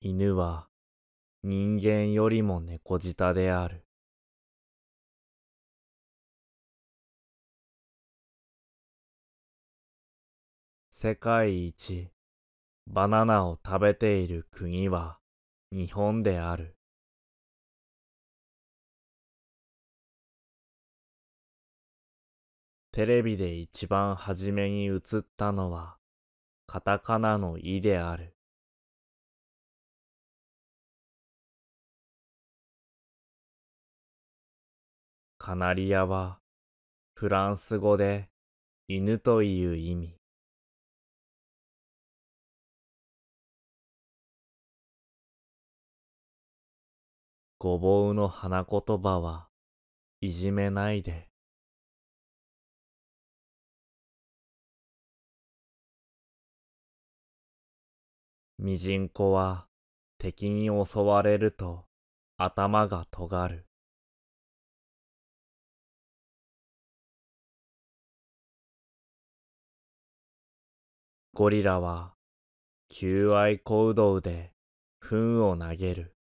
犬は人間よりも猫舌である。世界一バナナを食べている国は日本である。テレビで一番初めに映ったのはカタカナの「イ」である。カナリアはフランス語で犬という意味。ごぼうの花言葉はいじめないで。ミジンコは敵に襲われると頭が尖る。ゴリラは求愛小うどうで糞を投げる。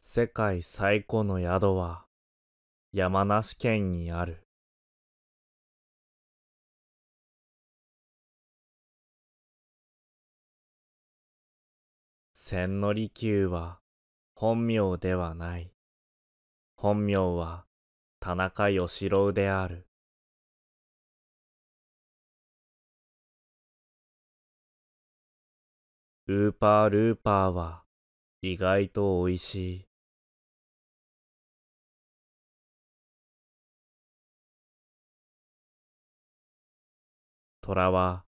世界最古の宿は山梨県にある。千利休は本名ではない。本名は田中義郎である。ウーパールーパーは意外とおいしい。虎は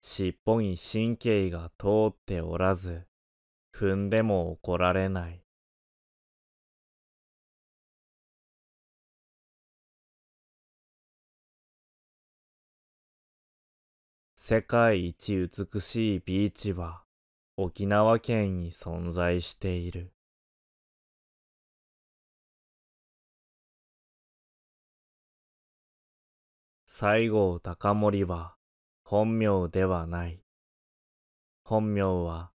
尻尾に神経が通っておらず踏んでも怒られない。世界一美しいビーチは沖縄県に存在している。西郷隆盛は本名ではない。本名は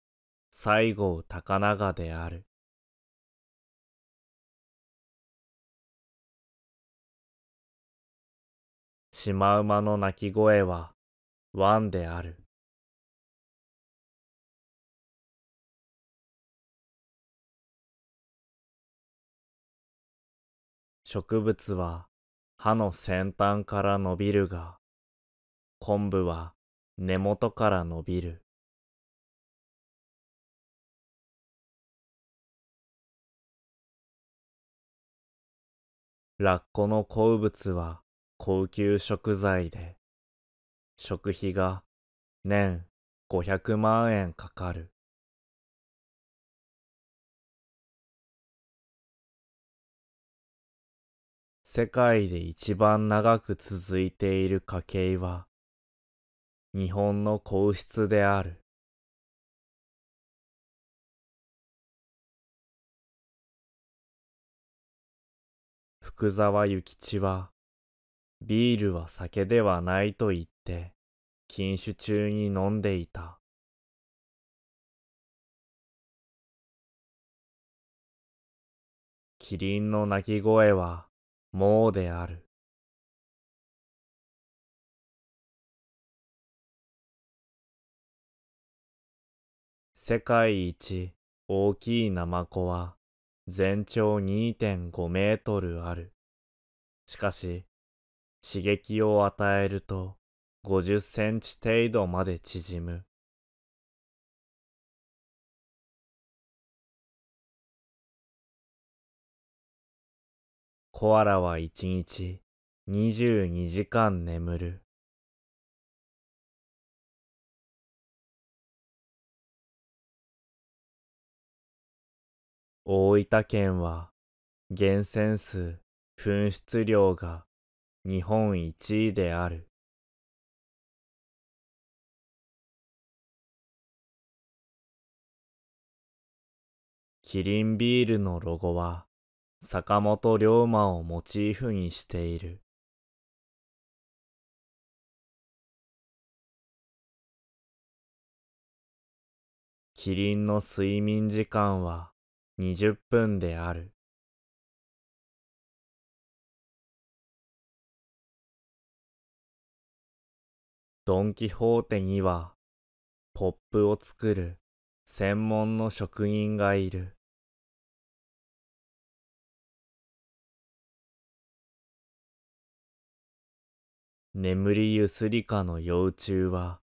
西郷隆長である。シマウマの鳴き声はワンである。植物は歯の先端から伸びるが、昆布は根元から伸びる。ラッコの鉱物は高級食材で、食費が年500万円かかる。世界で一番長く続いている家計は日本の皇室である。福沢諭吉はビールは酒ではないと言っして禁酒中に飲んでいた。キリンの鳴き声はもうである。世界一大きいナマコは全長2.5メートルある。しかし、刺激を与えると50センチ程度まで縮む。コアラは一日22時間眠る。大分県は源泉数噴出量が日本一位である。キリンビールのロゴは坂本龍馬をモチーフにしている。キリンの睡眠時間は20分である。ドン・キホーテにはポップを作る専門の職人がいる。眠りゆすりかの幼虫は、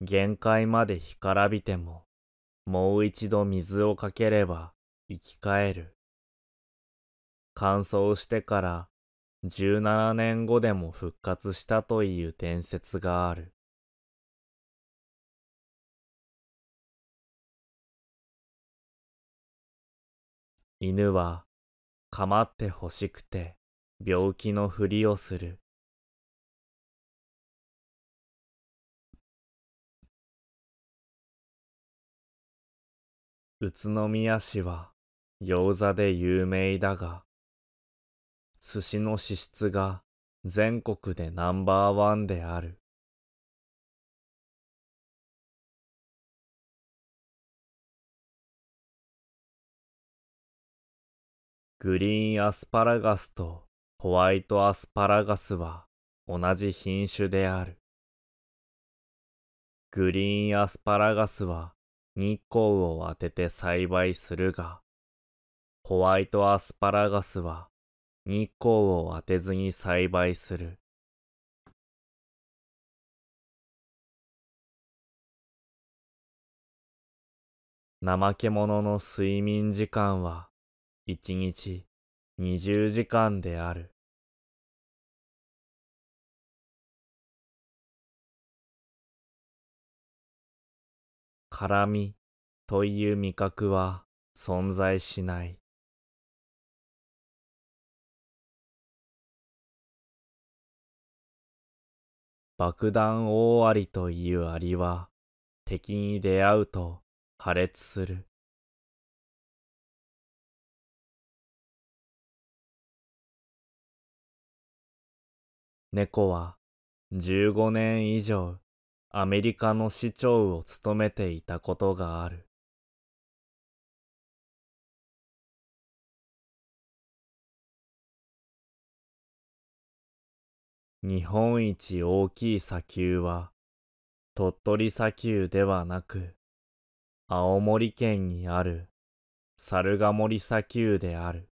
限界まで干からびても、もう一度水をかければ生き返る。乾燥してから17年後でも復活したという伝説がある。犬は構ってほしくて病気のふりをする。宇都宮市は餃子で有名だが、寿司の支出が全国でナンバーワンである。グリーンアスパラガスとホワイトアスパラガスは同じ品種である。グリーンアスパラガスは日光を当てて栽培するが、ホワイトアスパラガスは日光を当てずに栽培する。怠け者の睡眠時間は一日20時間である。絡みという味覚は存在しない。爆弾大アリというアリは敵に出会うと破裂する。猫は15年以上アメリカの市長を務めていたことがある。日本一大きい砂丘は鳥取砂丘ではなく青森県にある猿ヶ森砂丘である。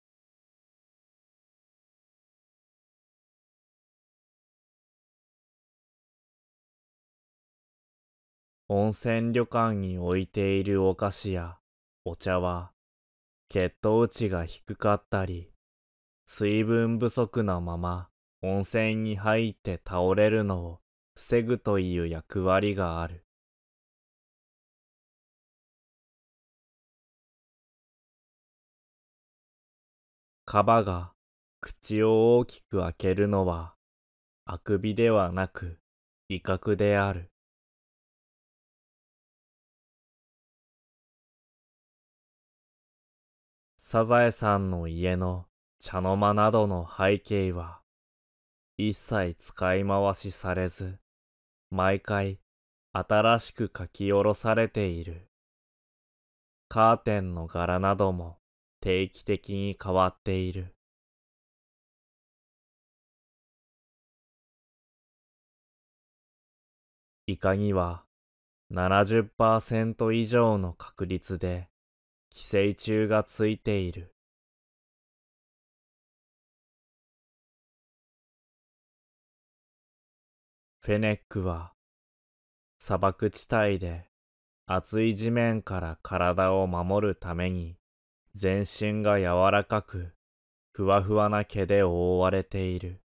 温泉旅館に置いているお菓子やお茶は血糖値が低かったり、水分不足なまま温泉に入って倒れるのを防ぐという役割がある。カバが口を大きく開けるのはあくびではなく威嚇である。サザエさんの家の茶の間などの背景は一切使い回しされず、毎回新しく書き下ろされている。カーテンの柄なども定期的に変わっている。イカには70%以上の確率で寄生虫がついている。フェネックは砂漠地帯で熱い地面から体を守るために全身が柔らかくふわふわな毛で覆われている。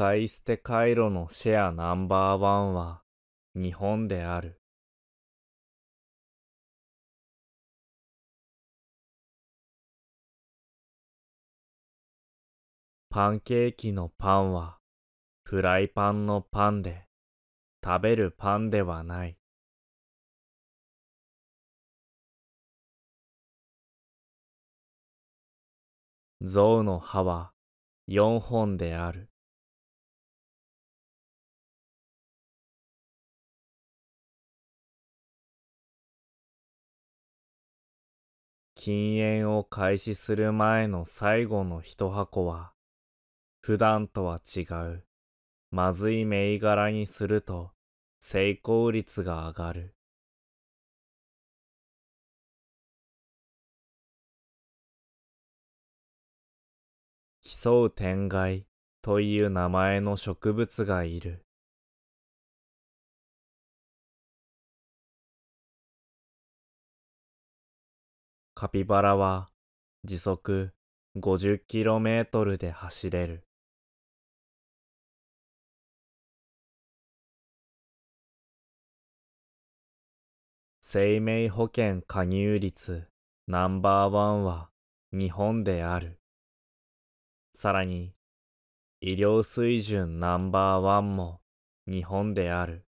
使い捨て回路のシェアナンバーワンは日本である。パンケーキのパンはフライパンのパンで食べるパンではない。象の歯は4本である。禁煙を開始する前の最後の一箱は、普段とは違う、まずい銘柄にすると、成功率が上がる。競う天外という名前の植物がいる。カピバラは時速 50km で走れる。生命保険加入率ナンバーワンは日本である。さらに、医療水準ナンバーワンも日本である。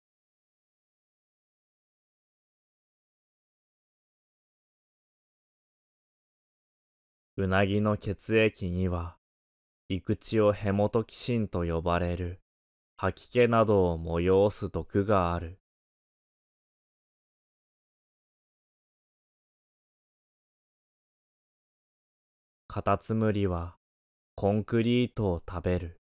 うなぎの血液には、陸地をヘモトキシンと呼ばれる吐き気などを催す毒がある。カタツムリはコンクリートを食べる。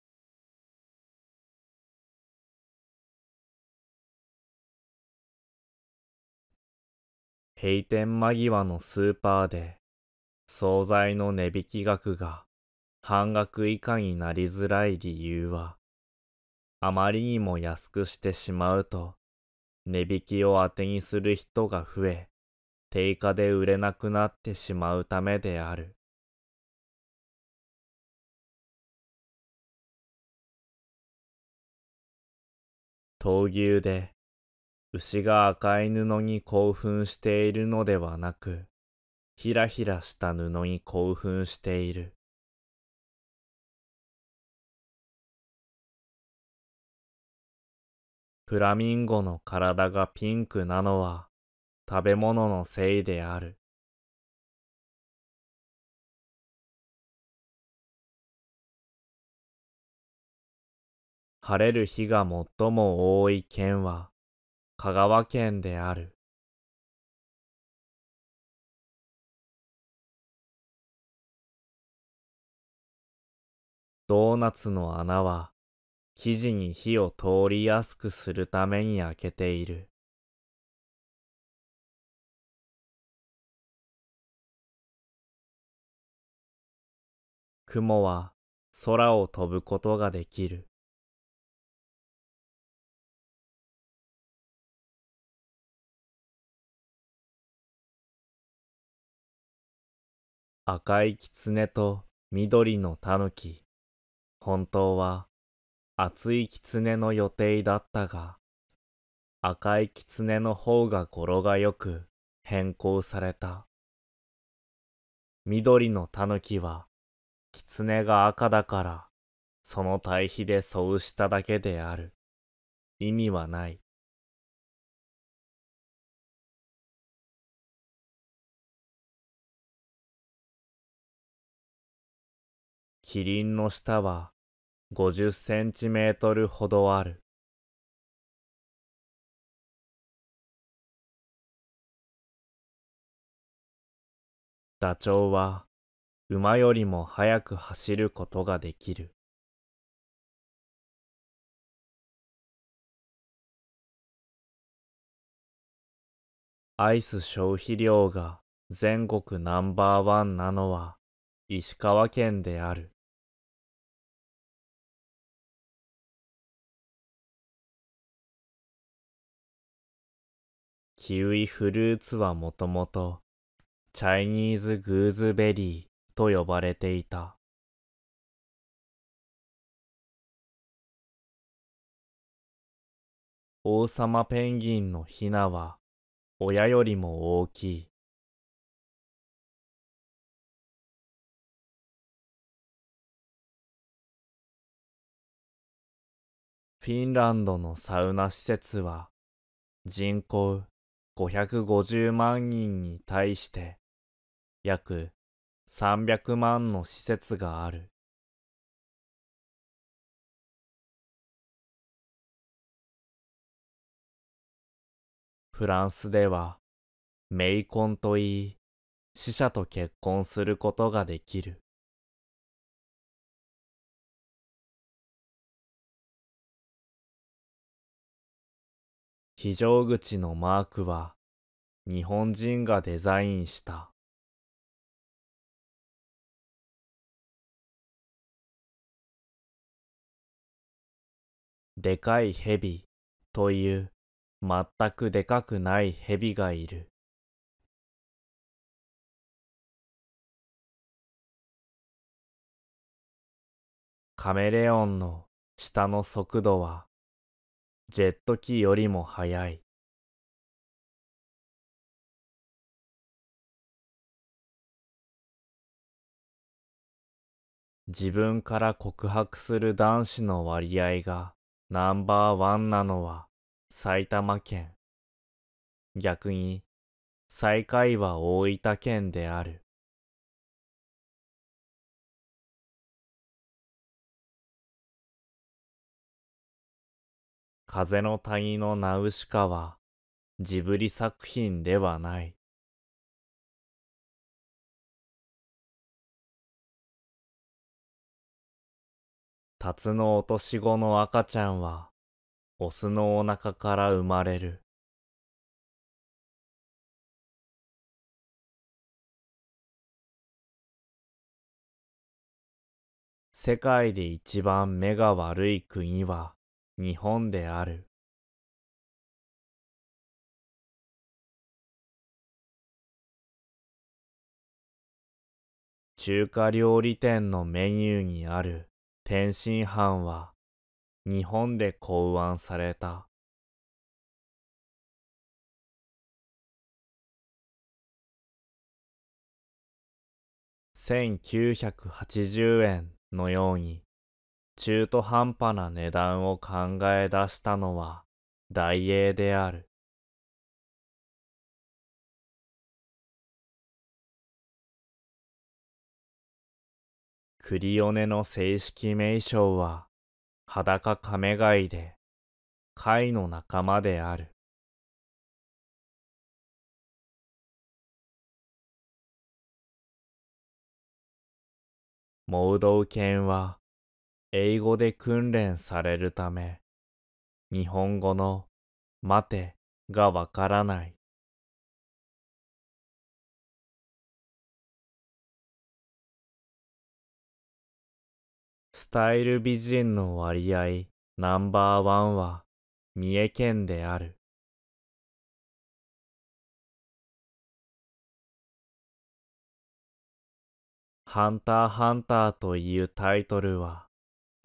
閉店間際のスーパーで惣菜の値引き額が半額以下になりづらい理由は、あまりにも安くしてしまうと、値引きを当てにする人が増え、定価で売れなくなってしまうためである。闘牛で牛が赤い布に興奮しているのではなくひらひらした布に興奮している。フラミンゴの体がピンクなのは食べ物のせいである。晴れる日が最も多い県は香川県である。ドーナツの穴は生地に火を通りやすくするために開けている。雲は空を飛ぶことができる。赤い狐と緑の狸。本当は熱い狐の予定だったが、赤い狐の方が語呂がよく変更された。緑の狸は、狐が赤だから、その対比でそうしただけである。意味はない。キリンの舌は50センチメートルほどある。ダチョウは馬よりも速く走ることができる。アイス消費量が全国ナンバーワンなのは石川県である。キウイフルーツはもともとチャイニーズグーズベリーと呼ばれていた。王様ペンギンのヒナは親よりも大きい。フィンランドのサウナ施設は人口550万人に対して約300万の施設がある。フランスでは、メイコンといい、死者と結婚することができる。非常口のマークは日本人がデザインした。でかい蛇という全くでかくない蛇がいる。カメレオンの舌の速度はジェット機よりも速い。自分から告白する男子の割合がナンバーワンなのは埼玉県。逆に最下位は大分県である。風の谷のナウシカはジブリ作品ではない。タツの落としゴの赤ちゃんは、オスのお腹から生まれる。世界で一番目が悪い国は、日本である。中華料理店のメニューにある天津飯は日本で考案された。1980円のように中途半端な値段を考え出したのは大英である。クリオネの正式名称は裸カメ貝で貝の仲間である。盲導犬は英語で訓練されるため、日本語の待てがわからない。スタイル美人の割合ナンバーワンは三重県である。ハンターハンターというタイトルは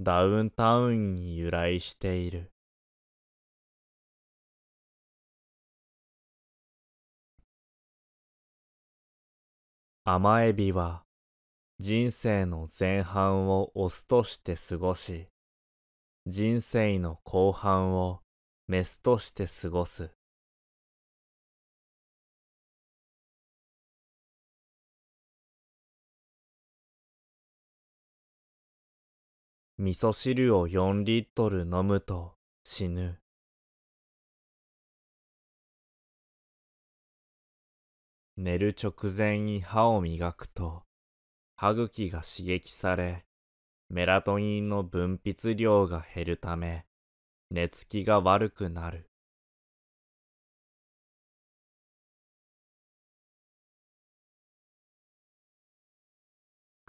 ダウンタウンに由来している。甘エビは人生の前半をオスとして過ごし、人生の後半をメスとして過ごす。味噌汁を4リットル飲むと死ぬ。寝る直前に歯を磨くと歯茎が刺激されメラトニンの分泌量が減るため寝つきが悪くなる。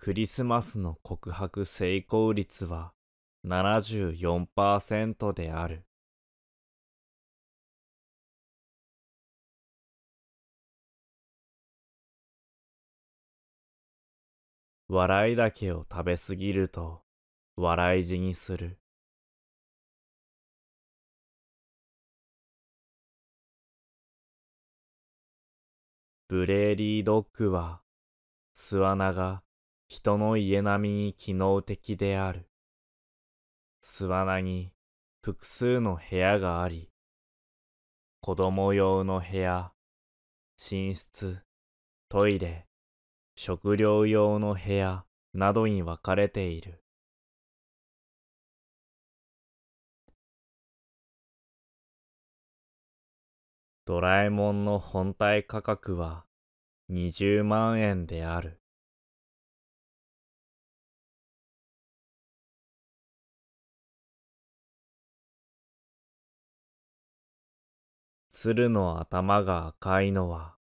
クリスマスの告白成功率は74%である。笑いだけを食べすぎると笑い死にする。ブレーリードッグは巣穴が人の家並みに機能的である。巣穴に複数の部屋があり、子供用の部屋、寝室、トイレ、食料用の部屋などに分かれている。ドラえもんの本体価格は20万円である。鶴の頭が赤いのは、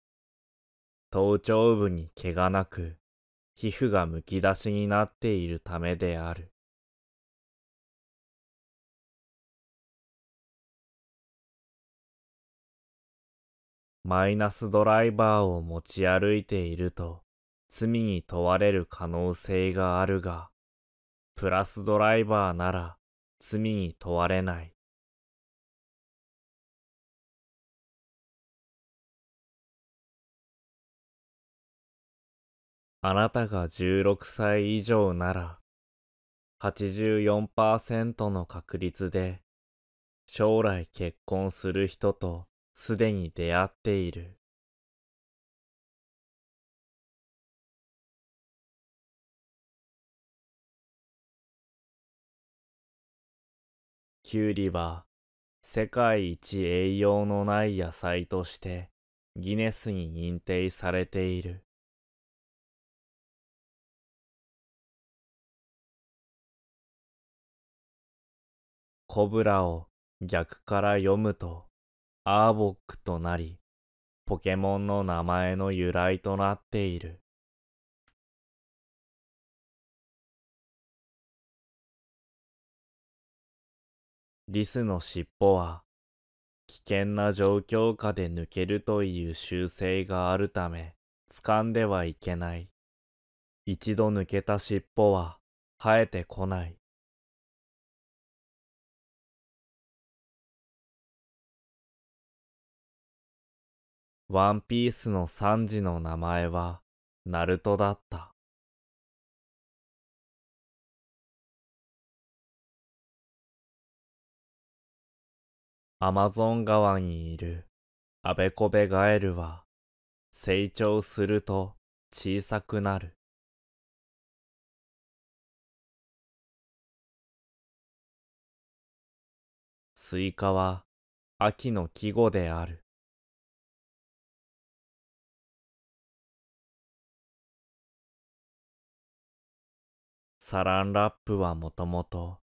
頭頂部に毛がなく、皮膚がむき出しになっているためである。マイナスドライバーを持ち歩いていると、罪に問われる可能性があるが、プラスドライバーなら罪に問われない。あなたが16歳以上なら84%の確率で将来結婚する人とすでに出会っている。キュウリは世界一栄養のない野菜としてギネスに認定されている。コブラを逆から読むと、アーボックとなり、ポケモンの名前の由来となっている。リスの尻尾は危険な状況下で抜けるという習性があるため掴んではいけない。一度抜けた尻尾は生えてこない。ワンピースのサンジの名前は、ナルトだった。アマゾン川にいるアベコベガエルは成長すると小さくなる。スイカは秋の季語である。サランラップはもともと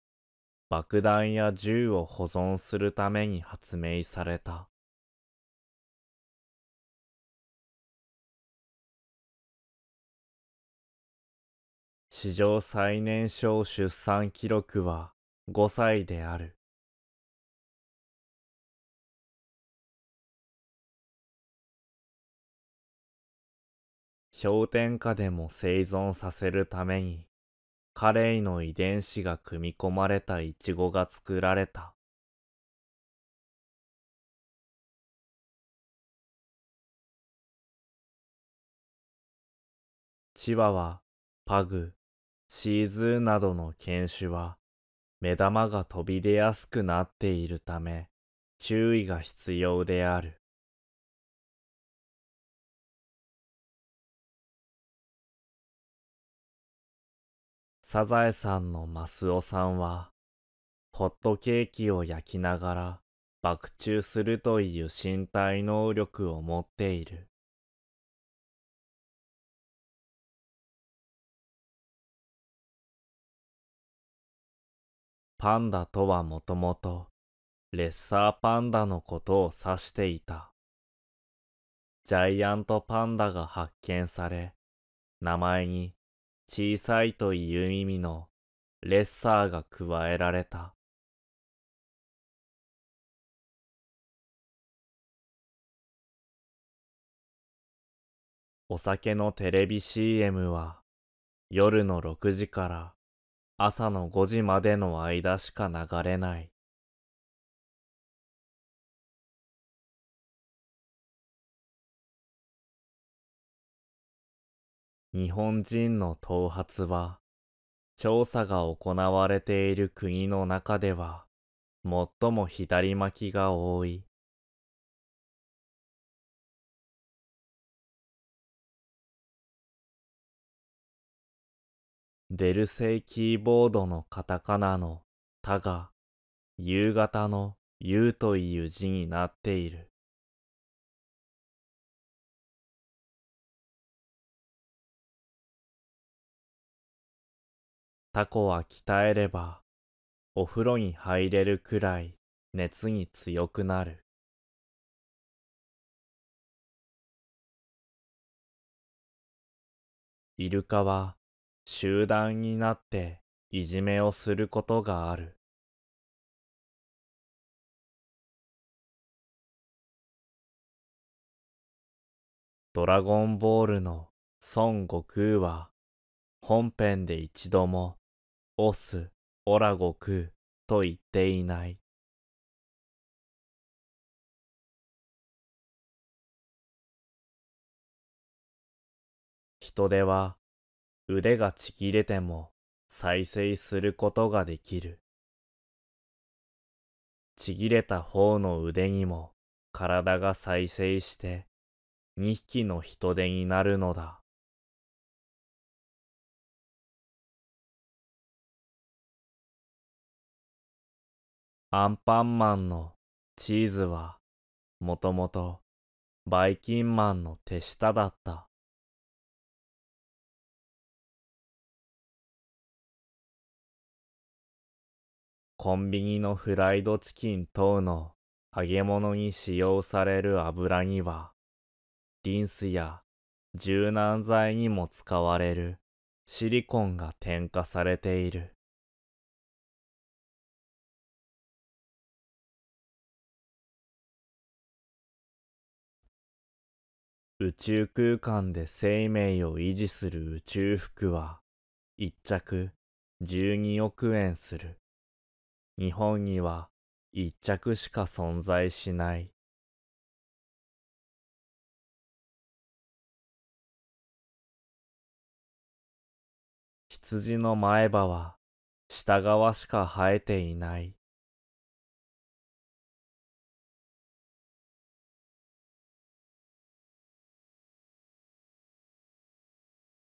爆弾や銃を保存するために発明された。史上最年少出産記録は5歳である。氷点下でも生存させるためにカレイの遺伝子が組み込まれたイチゴが作られた。チワワ、パグ、シーズーなどの犬種は目玉が飛び出やすくなっているため注意が必要である。サザエさんのマスオさんは、ホットケーキを焼きながら、爆中するという身体能力を持っている。パンダとはもともと、レッサーパンダのことを指していた。ジャイアントパンダが発見され、名前に小さいという意味のレッサーが加えられた。お酒のテレビ CM は夜の6時から朝の5時までの間しか流れない。日本人の頭髪は、調査が行われている国の中では、最も左巻きが多い。デルセイキーボードのカタカナの「タ」が夕方の「夕」という字になっている。タコは鍛えれば、お風呂に入れるくらい熱に強くなる。イルカは集団になっていじめをすることがある。ドラゴンボールの孫悟空は本編で一度もオス、オラゴクと言っていない。人手は腕がちぎれても再生することができる。ちぎれた方の腕にも体が再生して2匹の人手になるのだ。アンパンマンのチーズはもともとバイキンマンの手下だった。コンビニのフライドチキン等の揚げ物に使用される油には、リンスや柔軟剤にも使われるシリコンが添加されている。宇宙空間で生命を維持する宇宙服は、一着12億円する。日本には一着しか存在しない。羊の前歯は下側しか生えていない。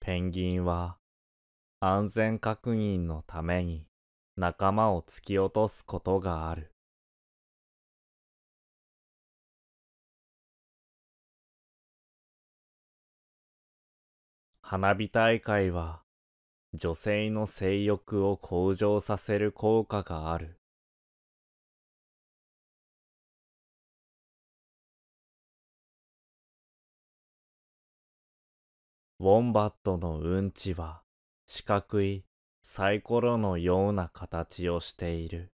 ペンギンは安全確認のために仲間を突き落とすことがある。花火大会は女性の性欲を向上させる効果がある。ウォンバットのうんちは四角いサイコロのような形をしている。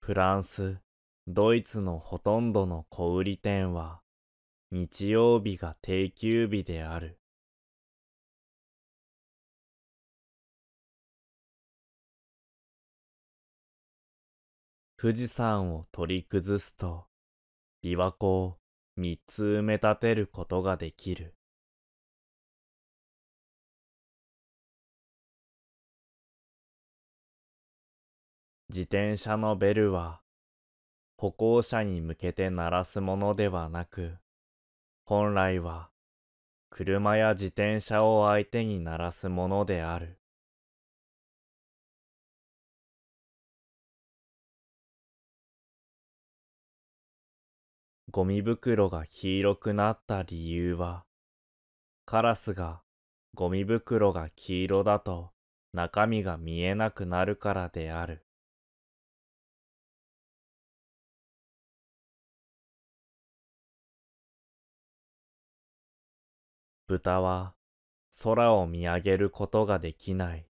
フランス、ドイツのほとんどの小売店は日曜日が定休日である。富士山を取り崩すと、琵琶湖を三つ埋め立てることができる。自転車のベルは歩行者に向けて鳴らすものではなく、本来は車や自転車を相手に鳴らすものである。ゴミ袋が黄色くなった理由は、カラスがゴミ袋が黄色だと中身が見えなくなるからである。豚は空を見上げることができない。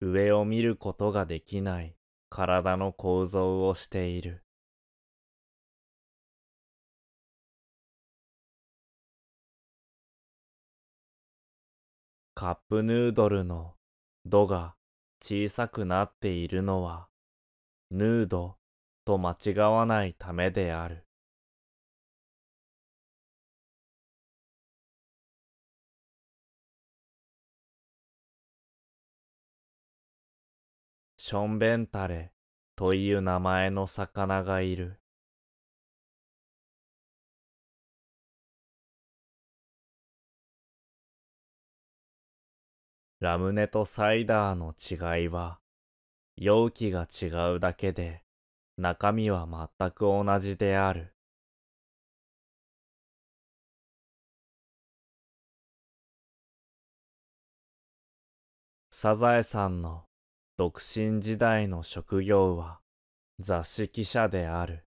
上を見ることができない体の構造をしている。カップヌードルのドが小さくなっているのは、ヌードと間違わないためである。ションベンタレという名前の魚がいる。ラムネとサイダーの違いは、容器が違うだけで、中身は全く同じである。サザエさんの独身時代の職業は雑誌記者である。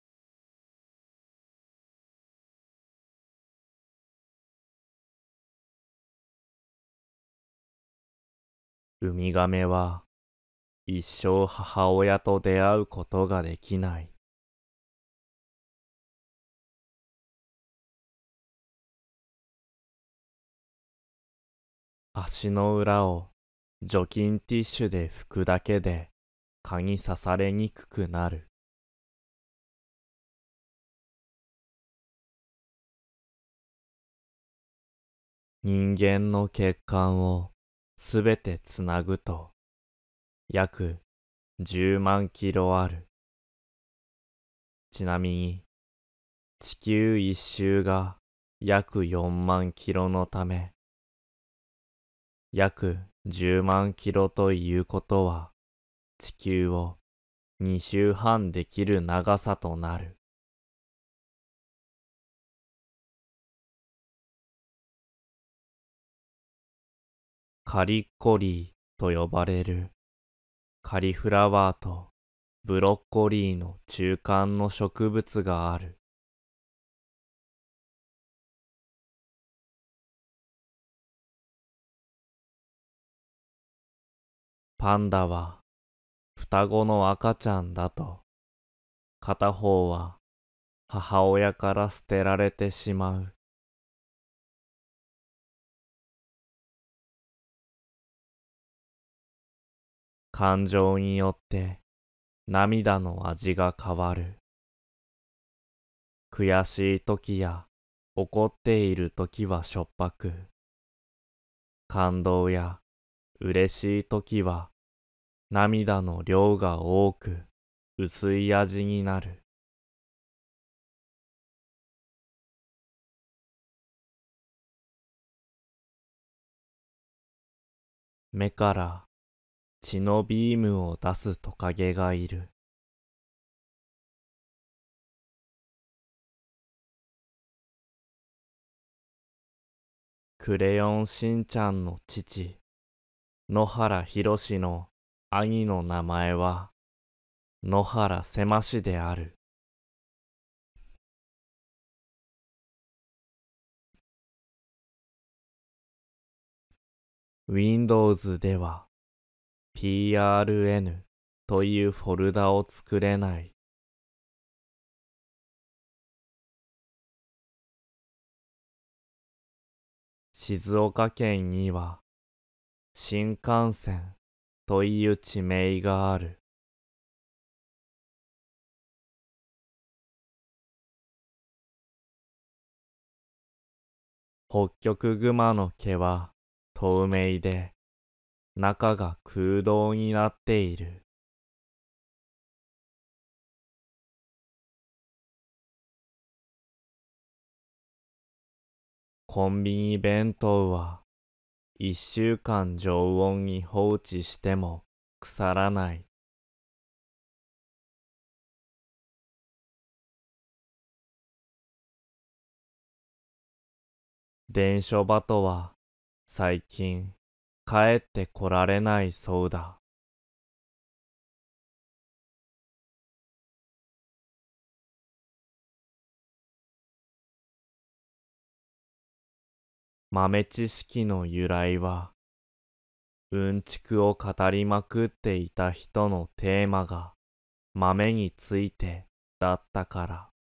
ウミガメは一生母親と出会うことができない。足の裏を除菌ティッシュで拭くだけで蚊に刺されにくくなる。人間の血管をすべてつなぐと約10万キロある。ちなみに地球一周が約4万キロのため約10万キロということは地球を2周半できる長さとなる。カリコリーと呼ばれるカリフラワーとブロッコリーの中間の植物がある。パンダは双子の赤ちゃんだと片方は母親から捨てられてしまう。感情によって涙の味が変わる。悔しい時や怒っている時はしょっぱく、感動や嬉しい時は涙の量が多く薄い味になる。目から血のビームを出すトカゲがいる。クレヨンしんちゃんの父、野原ひろしの兄の名前は、野原せましである。Windows では、prn というフォルダを作れない。静岡県には新幹線という地名がある。北極熊の毛は透明で中が空洞になっている。コンビニ弁当は一週間常温に放置しても腐らない。電書とは最近帰ってこられないそうだ。豆知識の由来は、うんちくを語りまくっていた人のテーマが豆についてだったから。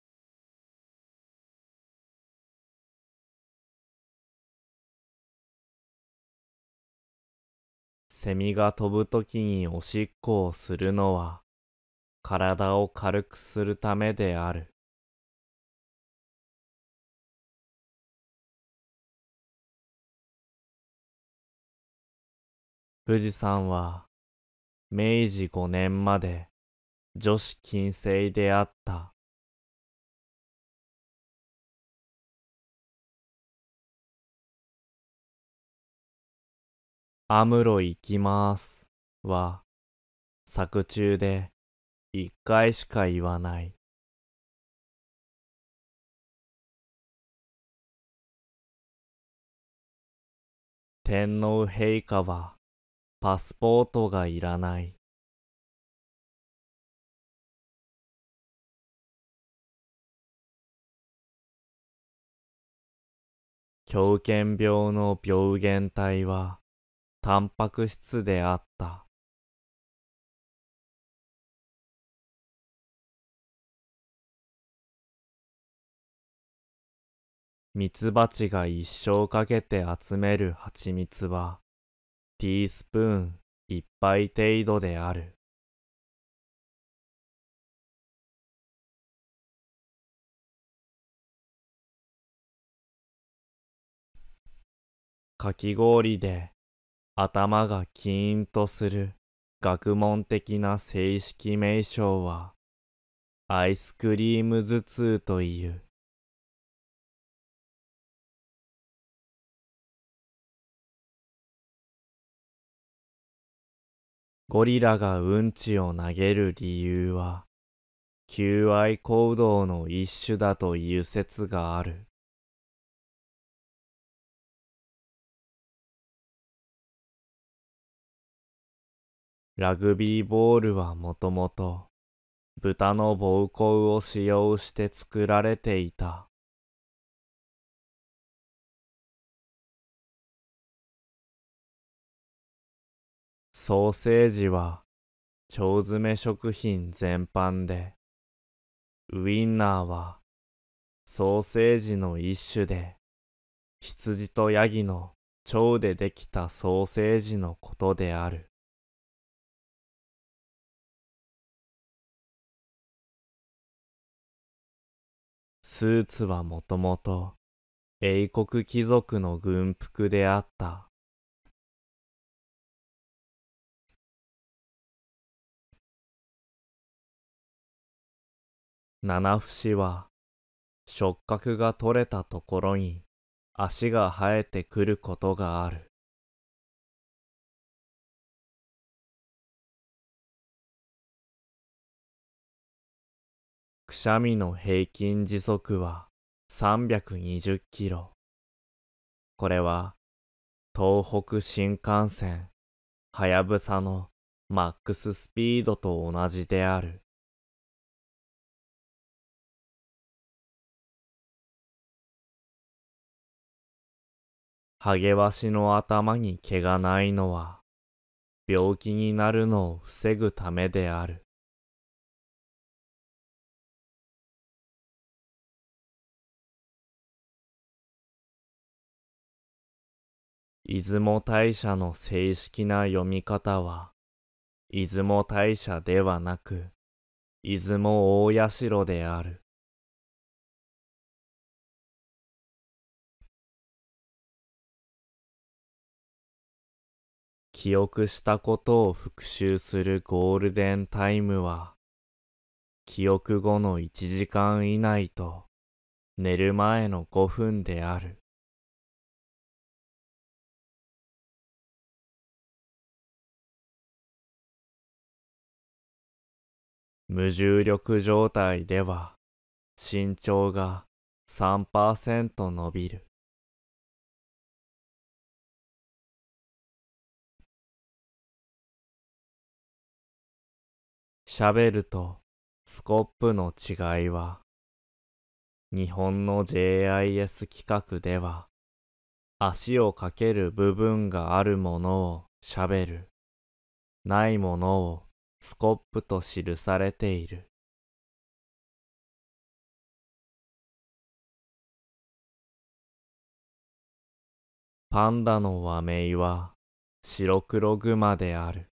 セミが飛ぶときにおしっこをするのは、体を軽くするためである。富士山は明治5年まで女子禁制であった。アムロ行きます。は、作中で一回しか言わない。天皇陛下はパスポートがいらない。狂犬病の病原体はタンパク質であった。ミツバチが一生かけて集める蜂蜜は、ティースプーン一杯程度である。かき氷で頭がキーンとする学問的な正式名称はアイスクリーム頭痛という。ゴリラがうんちを投げる理由は、求愛行動の一種だという説がある。ラグビーボールはもともと豚の膀胱を使用して作られていた。ソーセージは腸詰め食品全般で、ウインナーはソーセージの一種で、羊とヤギの腸でできたソーセージのことである。スーツはもともと英国貴族の軍服であった。七節は触覚が取れたところに足が生えてくることがある。くしゃみの平均時速は320キロ。これは東北新幹線はやぶさのマックススピードと同じである。ハゲワシの頭に毛がないのは病気になるのを防ぐためである。出雲大社の正式な読み方は、出雲大社ではなく、出雲大社である。記憶したことを復習するゴールデンタイムは、記憶後の1時間以内と、寝る前の5分である。無重力状態では身長が3%伸びる。シャベルとスコップの違いは、日本の JIS 規格では、足をかける部分があるものをシャベル、ないものをスコップと記されている。パンダの和名は白黒グマである。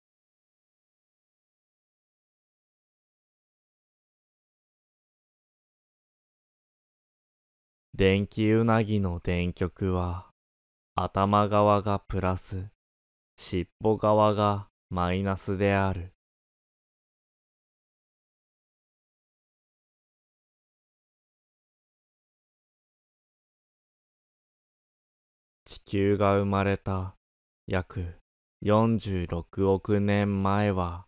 電気うなぎの電極は頭側がプラス尻尾側がマイナスである。球が生まれた約46億年前は、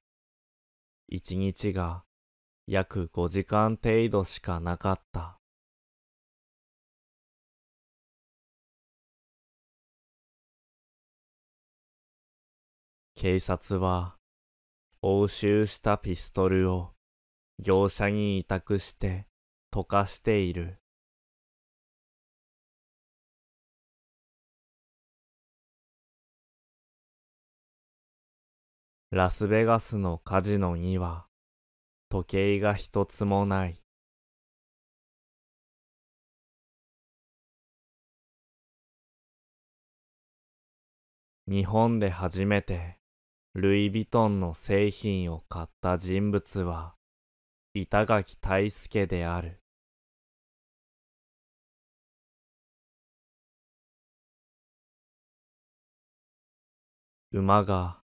一日が約5時間程度しかなかった。警察は押収したピストルを業者に委託して溶かしている。ラスベガスのカジノには時計が一つもない。日本で初めてルイ・ヴィトンの製品を買った人物は板垣退助である。馬が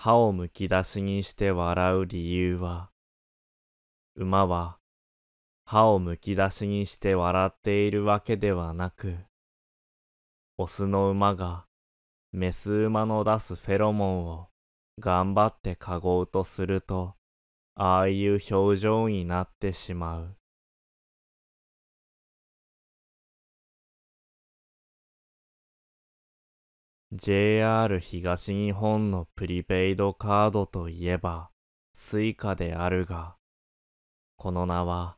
歯をむき出しにして笑う理由は、馬は歯をむき出しにして笑っているわけではなく、オスの馬がメス馬の出すフェロモンを頑張って嗅ごうとすると、ああいう表情になってしまう。JR 東日本のプリペイドカードといえば、suica であるが、この名は、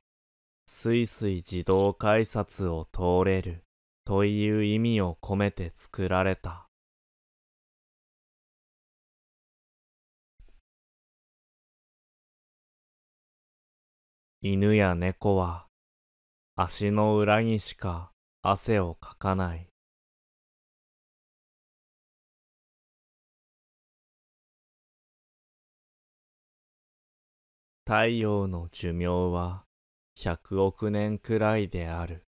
スイスイ自動改札を通れるという意味を込めて作られた。犬や猫は足の裏にしか汗をかかない。太陽の寿命は100億年くらいである。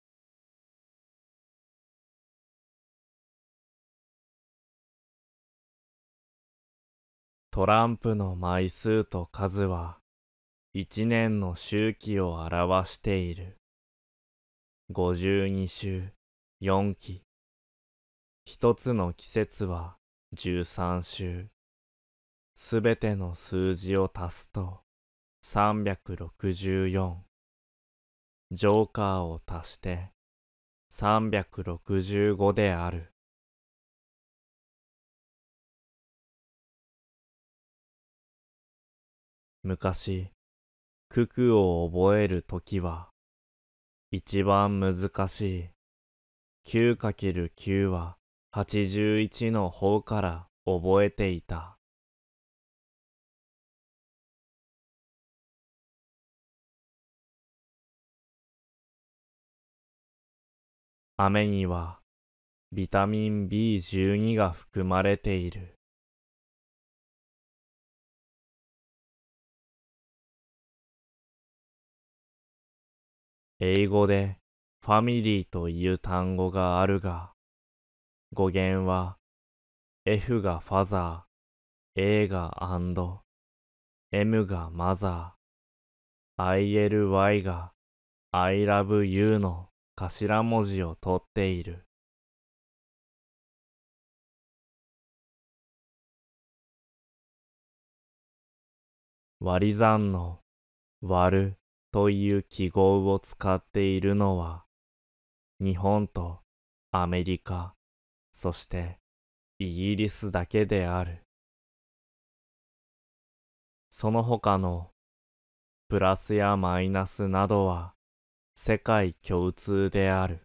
トランプの枚数と数は一年の周期を表している。52週4期。一つの季節は13週。すべての数字を足すと364ジョーカーを足して365である昔九九を覚えるときは一番難しい 9×9 は81の方から覚えていた。飴にはビタミン B12 が含まれている。英語でファミリーという単語があるが、語源は F がファザー、A がアンド、M がマザー、ILY が I love you の頭文字を取っている。割り算の割るという記号を使っているのは日本とアメリカそしてイギリスだけであるその他のプラスやマイナスなどは世界共通である。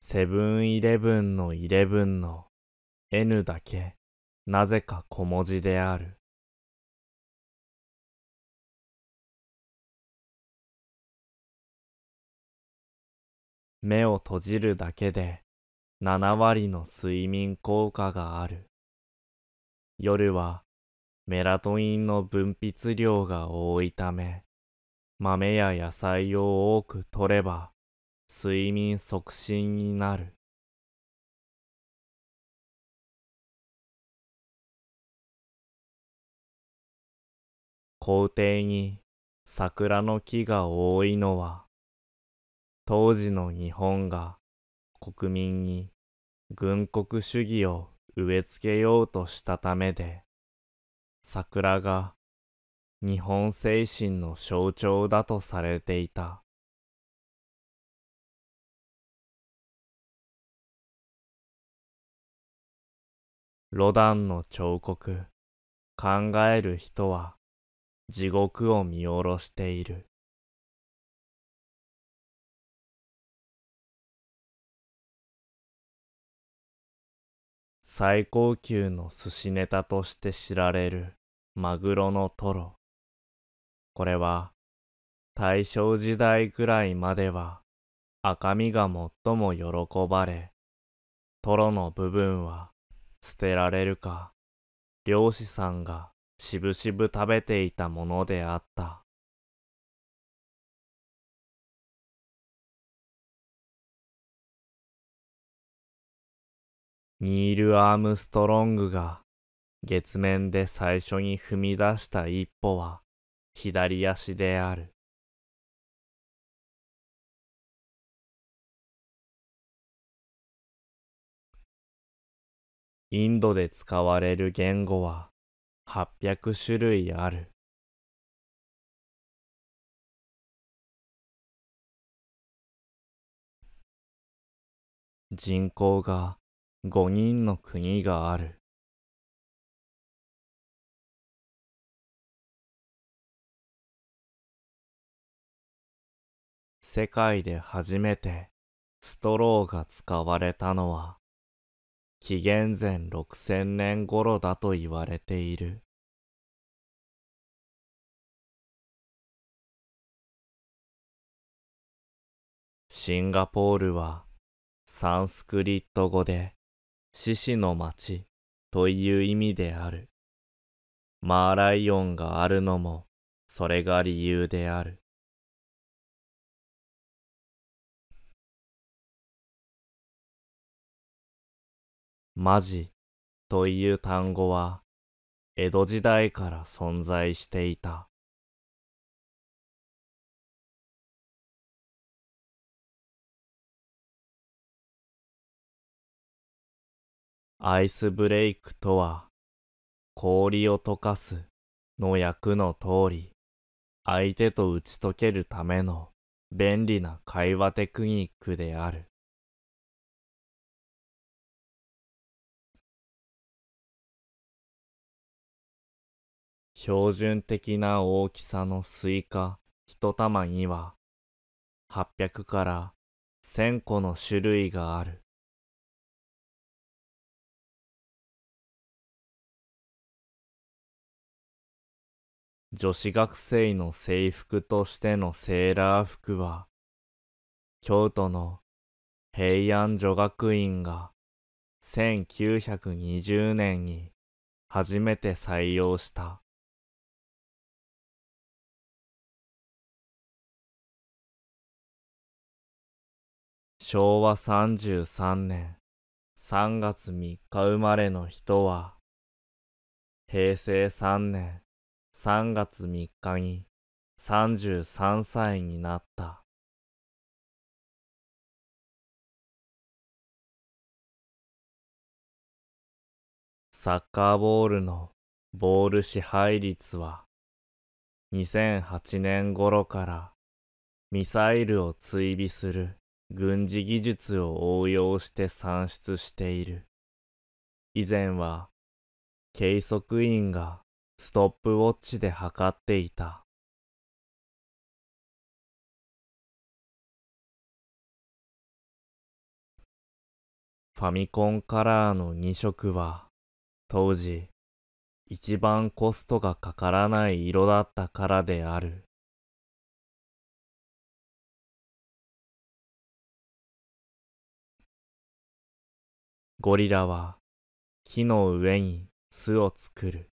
セブンイレブンのイレブンの N だけなぜか小文字である。目を閉じるだけで7割の睡眠効果がある。夜はメラトインの分泌量が多いため、豆や野菜を多く摂れば睡眠促進になる。校庭に桜の木が多いのは、当時の日本が国民に軍国主義を植え付けようとしたためで、桜が日本精神の象徴だとされていた。ロダンの彫刻、考える人は地獄を見下ろしている。最高級の寿司ネタとして知られるマグロのトロ。これは大正時代くらいまでは赤身が最も喜ばれ、トロの部分は捨てられるか、漁師さんがしぶしぶ食べていたものであった。ニール・アームストロングが月面で最初に踏み出した一歩は左足である。インドで使われる言語は800種類ある。人口が5人の国がある。世界で初めてストローが使われたのは紀元前6000年頃だと言われている。シンガポールはサンスクリット語で獅子の町という意味である。マーライオンがあるのも、それが理由である。マジという単語は、江戸時代から存在していた。アイスブレイクとは、氷を溶かすの訳の通り、相手と打ち解けるための便利な会話テクニックである。標準的な大きさのスイカ一玉には800から1000個の種類がある。女子学生の制服としてのセーラー服は、京都の平安女学院が1920年に初めて採用した。昭和33年3月3日生まれの人は、平成3年3月3日に33歳になった。サッカーボールのボール支配率は2008年頃からミサイルを追尾する軍事技術を応用して算出している。以前は計測員がストップウォッチで測っていた。ファミコンカラーの2色は当時一番コストがかからない色だったからである。ゴリラは木の上に巣を作る。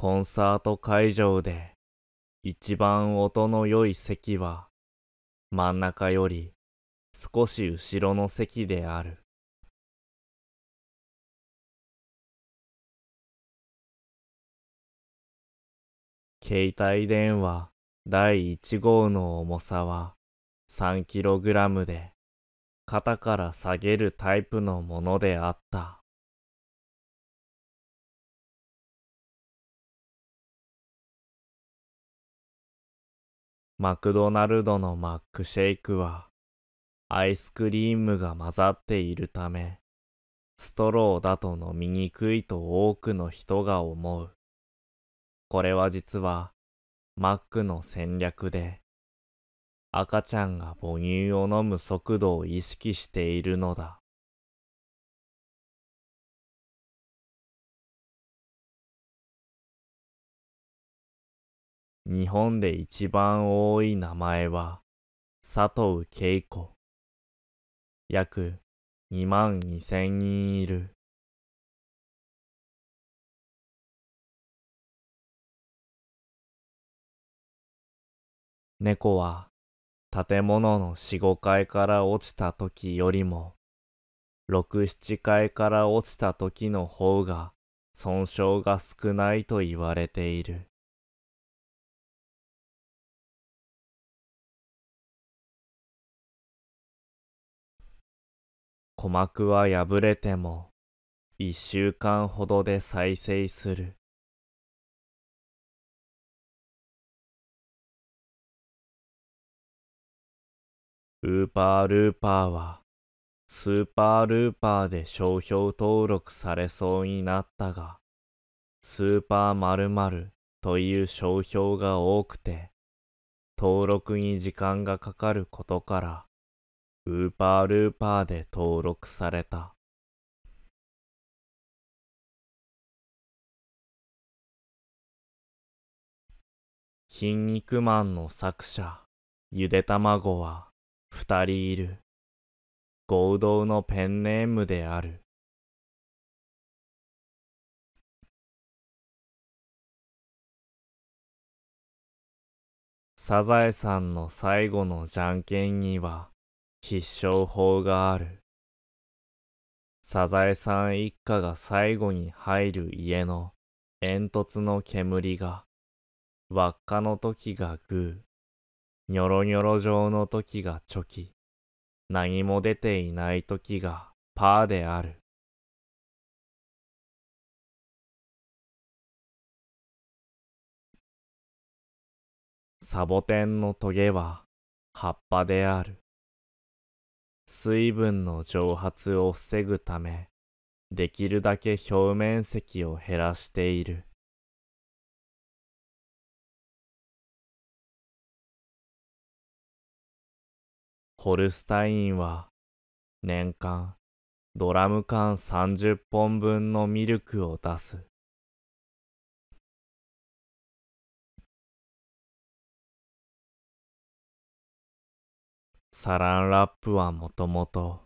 コンサート会場で一番音の良い席は真ん中より少し後ろの席である。携帯電話第1号の重さは 3kg で肩から下げるタイプのものであった。マクドナルドのマックシェイクはアイスクリームが混ざっているためストローだと飲みにくいと多くの人が思う。これは実はマックの戦略で赤ちゃんが母乳を飲む速度を意識しているのだ。日本で一番多い名前は、佐藤恵子。約2万2千人いる。猫は建物の四五階から落ちた時よりも六七階から落ちた時の方が損傷が少ないと言われている。鼓膜は破れても一週間ほどで再生する。ウーパールーパーはスーパールーパーで商標登録されそうになったが、スーパー〇〇という商標が多くて、登録に時間がかかることから、ウーパールーパーで登録された。筋肉マンの作者、ゆでたまごは二人いる。合同のペンネームである。サザエさんの最後のじゃんけんには必勝法がある。サザエさん一家が最後に入る家の煙突の煙が、輪っかの時がグー、ニョロニョロ状の時がチョキ、何も出ていない時がパーである。サボテンのトゲは葉っぱである。水分の蒸発を防ぐため、できるだけ表面積を減らしている。ホルスタインは年間ドラム缶30本分のミルクを出す。サランラップはもともと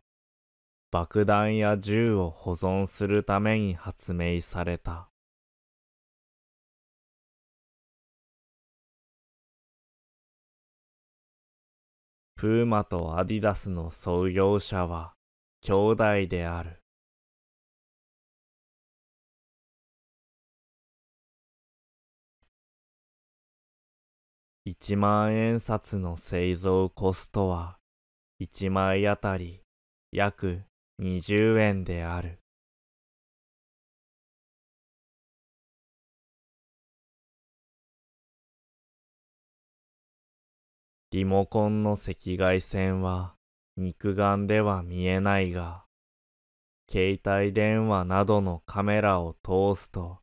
爆弾や銃を保存するために発明された。プーマとアディダスの創業者は兄弟である。一万円札の製造コストは1枚あたり約20円である。リモコンの赤外線は肉眼では見えないが、携帯電話などのカメラを通すと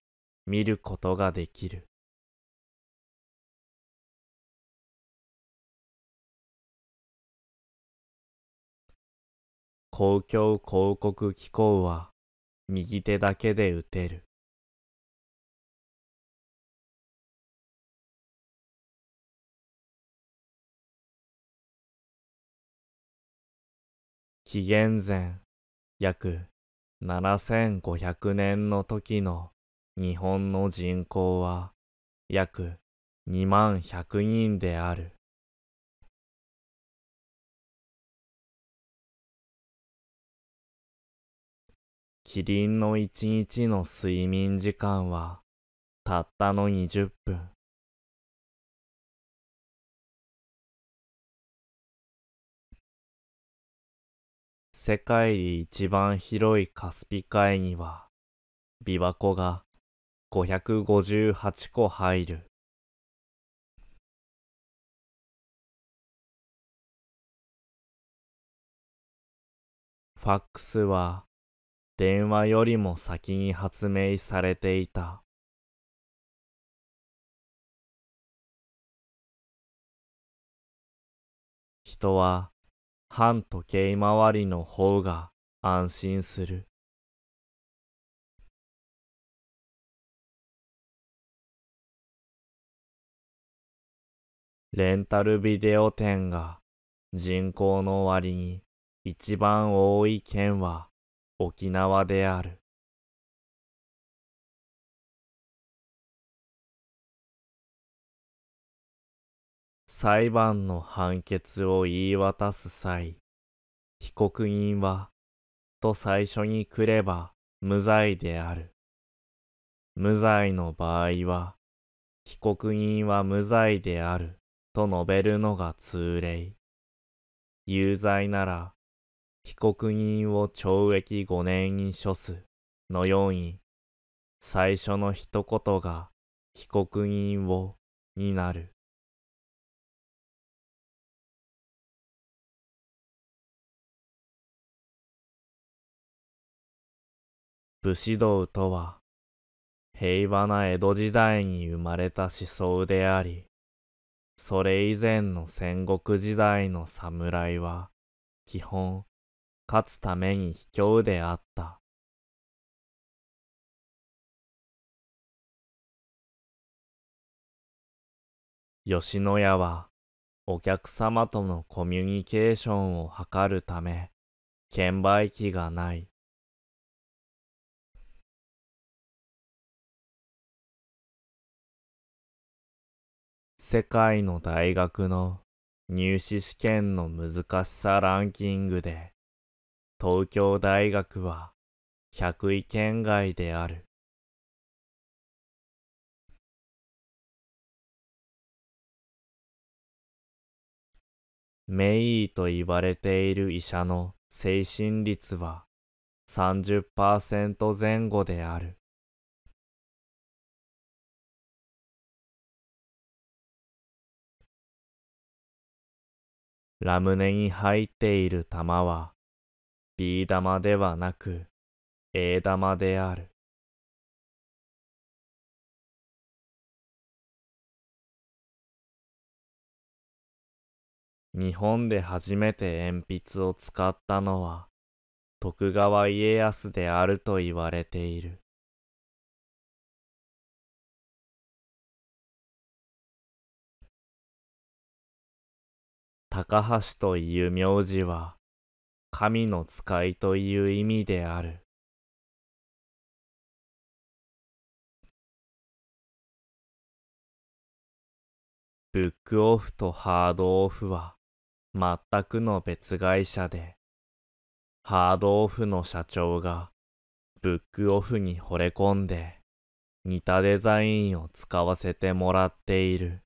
見ることができる。公共広告機構は右手だけで打てる。紀元前約7500年の時の日本の人口は約2万100人である。キリンの一日の睡眠時間はたったの20分。世界で一番広いカスピ海には琵琶湖が558個入る。ファックスは電話よりも先に発明されていた。人は反時計回りの方が安心する。レンタルビデオ店が人口の割に一番多い県は沖縄である。裁判の判決を言い渡す際、被告人は、と最初に来れば無罪である。無罪の場合は、被告人は無罪であると述べるのが通例。有罪なら、被告人を懲役5年に処すのうに、最初の一言が被告人をになる武士道とは平和な江戸時代に生まれた思想でありそれ以前の戦国時代の侍は基本勝つために卑怯であった。吉野家はお客様とのコミュニケーションを図るため券売機がない。世界の大学の入試試験の難しさランキングで東京大学は百位圏外である。名医と言われている医者の精神率は30%前後である。ラムネに入っている玉はビー玉ではなく、A 玉である。日本で初めて鉛筆を使ったのは、徳川家康であると言われている。高橋という名字は、神の使いという意味である。ブックオフとハードオフは全くの別会社で、ハードオフの社長がブックオフに惚れ込んで似たデザインを使わせてもらっている。